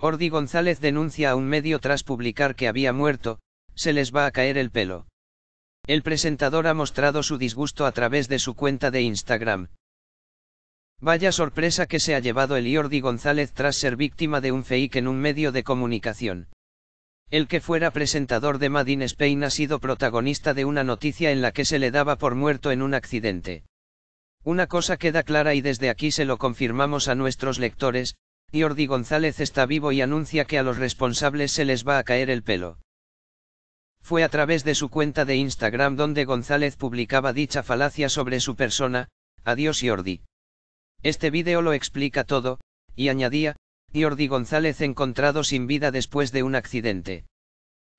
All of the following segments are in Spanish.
Ordi González denuncia a un medio tras publicar que había muerto, se les va a caer el pelo. El presentador ha mostrado su disgusto a través de su cuenta de Instagram. Vaya sorpresa que se ha llevado el Iordi González tras ser víctima de un fake en un medio de comunicación. El que fuera presentador de Madin Spain ha sido protagonista de una noticia en la que se le daba por muerto en un accidente. Una cosa queda clara y desde aquí se lo confirmamos a nuestros lectores, Jordi González está vivo y anuncia que a los responsables se les va a caer el pelo. Fue a través de su cuenta de Instagram donde González publicaba dicha falacia sobre su persona, adiós Jordi. Este vídeo lo explica todo, y añadía, Jordi González encontrado sin vida después de un accidente.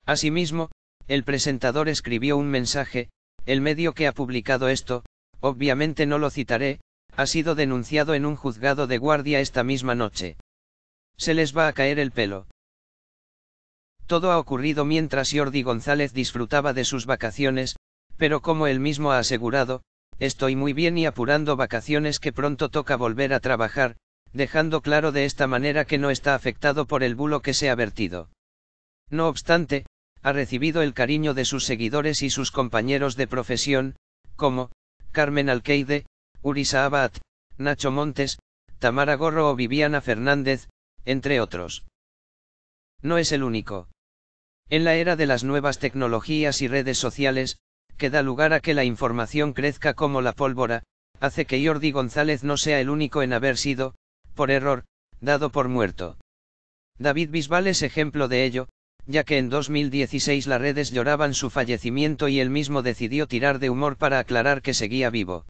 Asimismo, el presentador escribió un mensaje, el medio que ha publicado esto, obviamente no lo citaré, ha sido denunciado en un juzgado de guardia esta misma noche. Se les va a caer el pelo. Todo ha ocurrido mientras Jordi González disfrutaba de sus vacaciones, pero como él mismo ha asegurado, estoy muy bien y apurando vacaciones que pronto toca volver a trabajar, dejando claro de esta manera que no está afectado por el bulo que se ha vertido. No obstante, ha recibido el cariño de sus seguidores y sus compañeros de profesión, como, Carmen Alqueide, Urisa Abad, Nacho Montes, Tamara Gorro o Viviana Fernández, entre otros. No es el único. En la era de las nuevas tecnologías y redes sociales, que da lugar a que la información crezca como la pólvora, hace que Jordi González no sea el único en haber sido, por error, dado por muerto. David Bisbal es ejemplo de ello, ya que en 2016 las redes lloraban su fallecimiento y él mismo decidió tirar de humor para aclarar que seguía vivo.